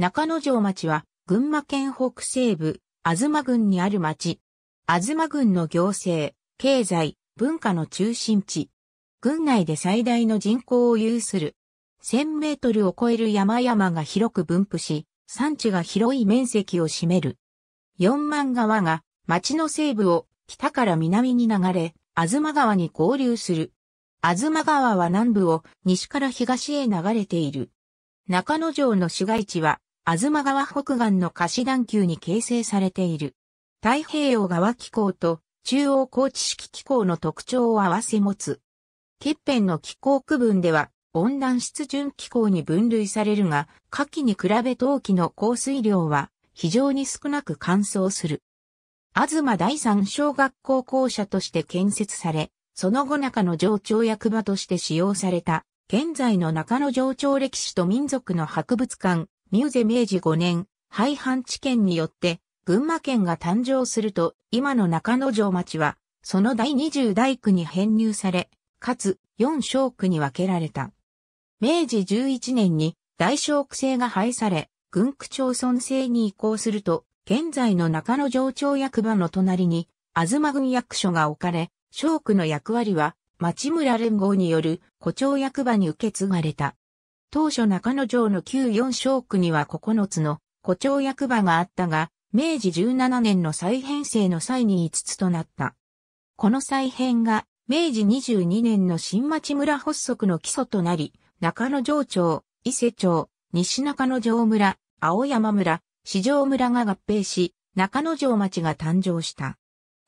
中之条町は、群馬県北西部、東郡にある町。東郡の行政、経済、文化の中心地。郡内で最大の人口を有する。1000メートルを超える山々が広く分布し、山地が広い面積を占める。四万川が町の西部を北から南に流れ、東川に合流する。東川は南部を西から東へ流れている。中之条の市街地は東川北岸の河岸段丘に形成されている。太平洋側気候と中央高知式気候の特徴を合わせ持つ。欠片の気候区分では温暖湿潤気候に分類されるが、夏季に比べ冬季の降水量は非常に少なく乾燥する。東第三小学校校舎として建設され、その後中の上長役場として使用された、現在の中野上長歴史と民族の博物館、ミューゼ明治5年、廃藩置県によって、群馬県が誕生すると、今の中野城町は、その第20大区に編入され、かつ、4小区に分けられた。明治11年に、大小区制が廃され、軍区町村制に移行すると、現在の中野城町役場の隣に、東郡役所が置かれ、小区の役割は、町村連合による、古町役場に受け継がれた。当初中野城の旧四小区には9つの古町役場があったが、明治17年の再編成の際に5つとなった。この再編が明治22年の新町村発足の基礎となり、中野城町、伊勢町、西中野城村、青山村、市条村が合併し、中野城町が誕生した。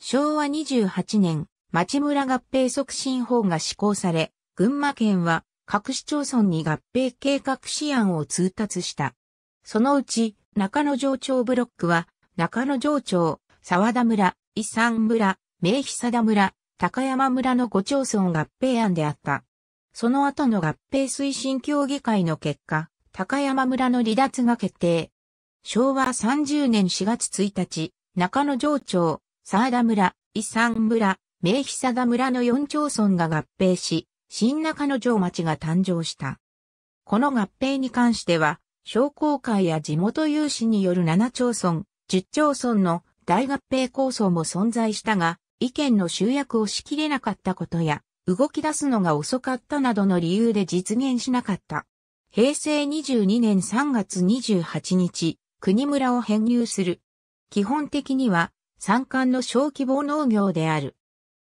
昭和28年、町村合併促進法が施行され、群馬県は各市町村に合併計画試案を通達した。そのうち、中野城町ブロックは、中野城町、沢田村、伊山村、名久田村、高山村の5町村合併案であった。その後の合併推進協議会の結果、高山村の離脱が決定。昭和30年4月1日、中野城町、沢田村、伊山村、名久田村の4町村が合併し、新中野城町が誕生した。この合併に関しては、商工会や地元有志による7町村、10町村の大合併構想も存在したが、意見の集約をしきれなかったことや、動き出すのが遅かったなどの理由で実現しなかった。平成22年3月28日、国村を編入する。基本的には、山間の小規模農業である。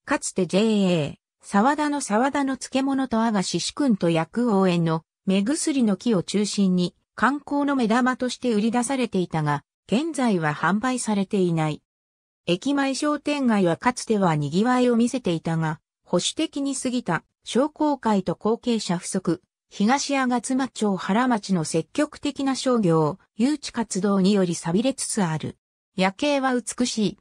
かつて JA、沢田の沢田の漬物と阿賀獅子君と薬応援の目薬の木を中心に観光の目玉として売り出されていたが、現在は販売されていない。駅前商店街はかつては賑わいを見せていたが、保守的に過ぎた商工会と後継者不足、東阿賀妻町原町の積極的な商業、誘致活動により錆びれつつある。夜景は美し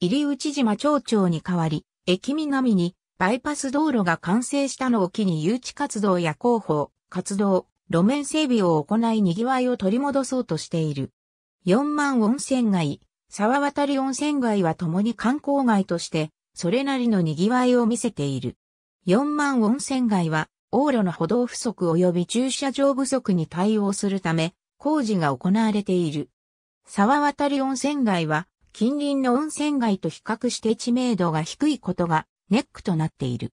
い。入内島町長に代わり、駅南にバイパス道路が完成したのを機に誘致活動や広報、活動、路面整備を行い賑わいを取り戻そうとしている。4万温泉街、沢渡り温泉街は共に観光街として、それなりの賑わいを見せている。4万温泉街は、往路の歩道不足及び駐車場不足に対応するため、工事が行われている。沢渡り温泉街は、近隣の温泉街と比較して知名度が低いことがネックとなっている。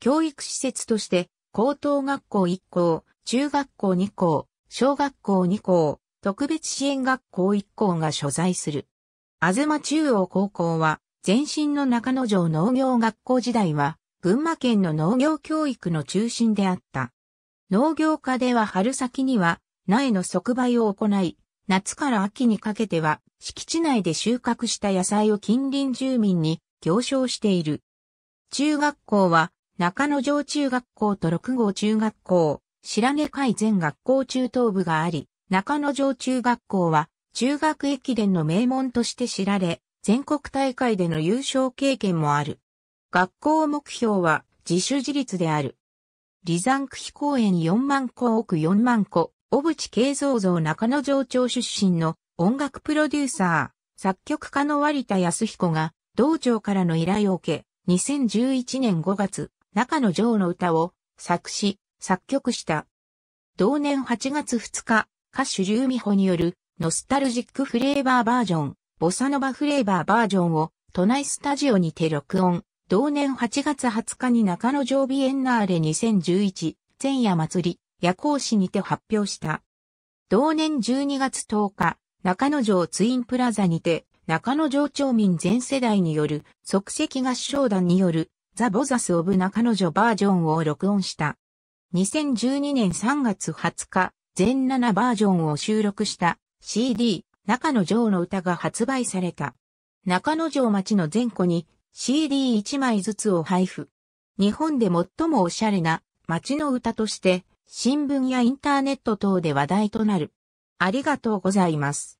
教育施設として、高等学校1校、中学校2校、小学校2校、特別支援学校1校が所在する。あずま中央高校は、前身の中野城農業学校時代は、群馬県の農業教育の中心であった。農業科では春先には、苗の即売を行い、夏から秋にかけては、敷地内で収穫した野菜を近隣住民に行商している。中学校は、中野城中学校と六号中学校、白根海全学校中等部があり、中野城中学校は、中学駅伝の名門として知られ、全国大会での優勝経験もある。学校目標は、自主自立である。離山区飛公園4万個奥4万個、小渕慶三像中野城町出身の音楽プロデューサー、作曲家の割田康彦が、道庁からの依頼を受け、2011年5月、中野城の歌を作詞、作曲した。同年8月2日、歌手ゆ美穂によるノスタルジックフレーバーバージョン、ボサノバフレーバーバージョンを都内スタジオにて録音。同年8月20日に中野城ビエンナーレ2011前夜祭り夜行誌にて発表した。同年12月10日、中野城ツインプラザにて中野城町民全世代による即席合唱団によるザ・ボザス・オブ・中野城バージョンを録音した。2012年3月20日、全7バージョンを収録した CD 中野城の歌が発売された。中野城町の全後に CD1 枚ずつを配布。日本で最もおしゃれな町の歌として新聞やインターネット等で話題となる。ありがとうございます。